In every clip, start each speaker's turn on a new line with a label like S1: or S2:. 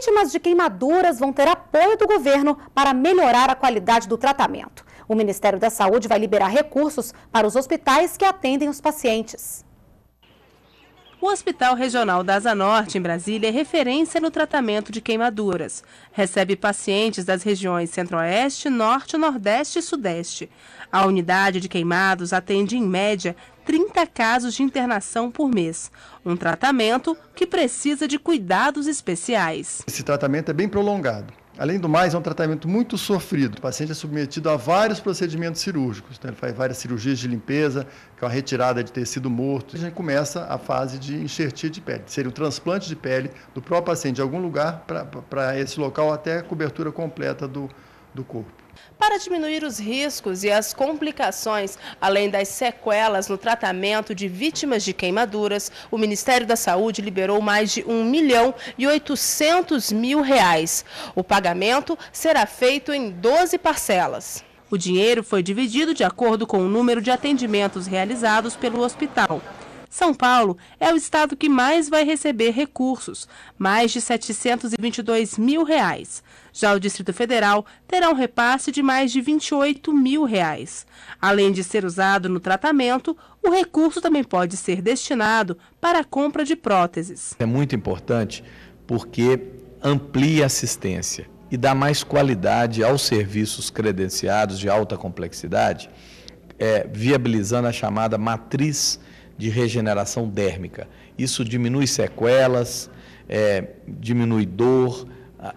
S1: vítimas de queimaduras vão ter apoio do governo para melhorar a qualidade do tratamento. O Ministério da Saúde vai liberar recursos para os hospitais que atendem os pacientes. O Hospital Regional da Asa Norte, em Brasília, é referência no tratamento de queimaduras. Recebe pacientes das regiões Centro-Oeste, Norte, Nordeste e Sudeste. A unidade de queimados atende, em média, 30 casos de internação por mês. Um tratamento que precisa de cuidados especiais.
S2: Esse tratamento é bem prolongado. Além do mais, é um tratamento muito sofrido. O paciente é submetido a vários procedimentos cirúrgicos. Então, ele faz várias cirurgias de limpeza, que é uma retirada de tecido morto. E a gente começa a fase de enxertia de pele. Seria o um transplante de pele do próprio paciente de algum lugar para esse local até a cobertura completa do, do corpo.
S1: Para diminuir os riscos e as complicações, além das sequelas no tratamento de vítimas de queimaduras, o Ministério da Saúde liberou mais de 1 milhão e 800 mil reais. O pagamento será feito em 12 parcelas. O dinheiro foi dividido de acordo com o número de atendimentos realizados pelo hospital. São Paulo é o estado que mais vai receber recursos, mais de 722 mil reais. Já o Distrito Federal terá um repasse de mais de 28 mil reais. Além de ser usado no tratamento, o recurso também pode ser destinado para a compra de próteses.
S3: É muito importante porque amplia a assistência e dá mais qualidade aos serviços credenciados de alta complexidade, é, viabilizando a chamada matriz de regeneração dérmica. Isso diminui sequelas, é, diminui dor, a,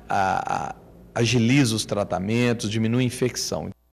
S3: a, agiliza os tratamentos, diminui infecção.